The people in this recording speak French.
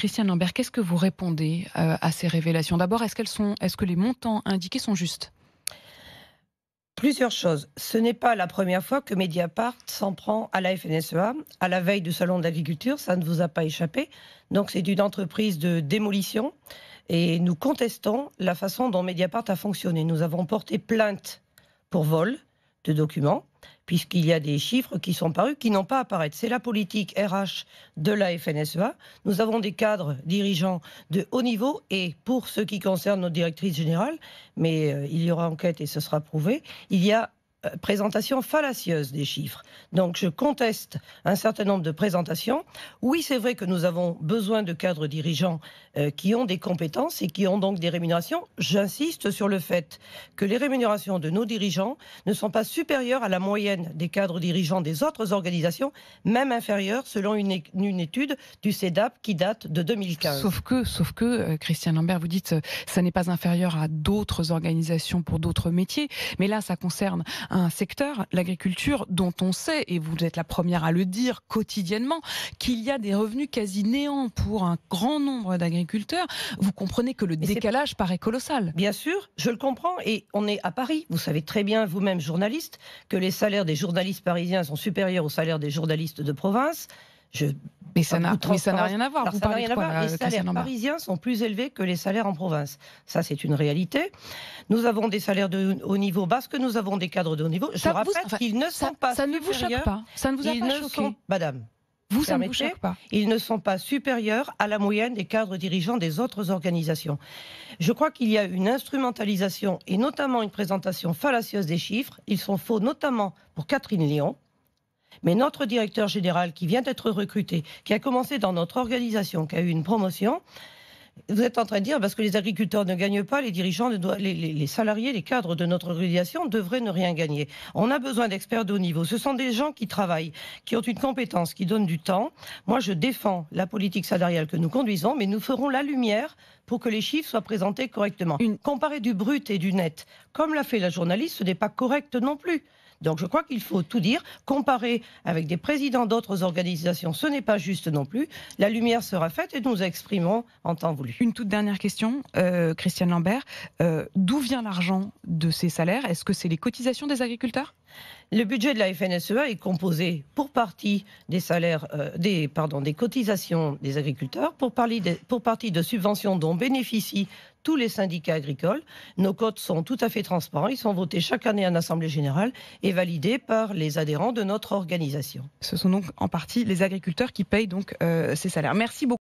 Christian Lambert, qu'est-ce que vous répondez euh, à ces révélations D'abord, est-ce qu'elles est-ce que les montants indiqués sont justes Plusieurs choses. Ce n'est pas la première fois que Mediapart s'en prend à la FNSEA à la veille du salon de l'agriculture. Ça ne vous a pas échappé. Donc, c'est une entreprise de démolition et nous contestons la façon dont Mediapart a fonctionné. Nous avons porté plainte pour vol de documents, puisqu'il y a des chiffres qui sont parus qui n'ont pas apparaître. C'est la politique RH de la FNSEA. Nous avons des cadres dirigeants de haut niveau et pour ce qui concerne nos directrices générales, mais euh, il y aura enquête et ce sera prouvé, il y a euh, présentation fallacieuse des chiffres. Donc je conteste un certain nombre de présentations. Oui, c'est vrai que nous avons besoin de cadres dirigeants euh, qui ont des compétences et qui ont donc des rémunérations. J'insiste sur le fait que les rémunérations de nos dirigeants ne sont pas supérieures à la moyenne des cadres dirigeants des autres organisations, même inférieures selon une, étude du CEDAP qui date de 2015. Sauf que, sauf que euh, Christian Lambert, vous dites, ça n'est pas inférieur à d'autres organisations pour d'autres métiers, mais là, ça concerne un secteur, l'agriculture, dont on sait, et vous êtes la première à le dire quotidiennement, qu'il y a des revenus quasi néants pour un grand nombre d'agriculteurs, vous comprenez que le décalage paraît colossal. Bien sûr, je le comprends, et on est à Paris. Vous savez très bien, vous-même journaliste, que les salaires des journalistes parisiens sont supérieurs aux salaires des journalistes de province. Je mais ça n'a rien à voir. Vous parlez de quoi, euh, Les salaires parisiens sont plus élevés que les salaires en province. Ça, c'est une réalité. Nous avons des salaires de haut niveau parce que nous avons des cadres de haut niveau. Je rappelle qu'ils ne sont pas. Ça ne vous choque pas. Ça ne vous a pas choqué. madame. Vous, ça ne vous choque pas. Ils ne sont pas supérieurs à la moyenne des cadres dirigeants des autres organisations. Je crois qu'il y a une instrumentalisation et notamment une présentation fallacieuse des chiffres. Ils sont faux, notamment pour Catherine Lyon mais notre directeur général qui vient d'être recruté, qui a commencé dans notre organisation, qui a eu une promotion, vous êtes en train de dire parce que les agriculteurs ne gagnent pas, les dirigeants, les, salariés, les cadres de notre organisation devraient ne rien gagner. On a besoin d'experts de haut niveau. Ce sont des gens qui travaillent, qui ont une compétence, qui donnent du temps. Moi, je défends la politique salariale que nous conduisons, mais nous ferons la lumière pour que les chiffres soient présentés correctement. Comparer du brut et du net, comme l'a fait la journaliste, ce n'est pas correct non plus. Donc je crois qu'il faut tout dire. Comparer avec des présidents d'autres organisations, ce n'est pas juste non plus. La lumière sera faite et nous, exprimons en temps voulu. Une toute dernière question, euh, Christiane Lambert. Euh, d'où vient l'argent de ces salaires Est-ce que c'est les cotisations des agriculteurs le budget de la FNSEA est composé pour partie des salaires, euh, des, cotisations des agriculteurs, pour, partie de subventions dont bénéficient tous les syndicats agricoles. Nos cotes sont tout à fait transparents. Ils sont votés chaque année en Assemblée générale et validés par les adhérents de notre organisation. Ce sont donc en partie les agriculteurs qui payent donc euh, ces salaires. Merci beaucoup.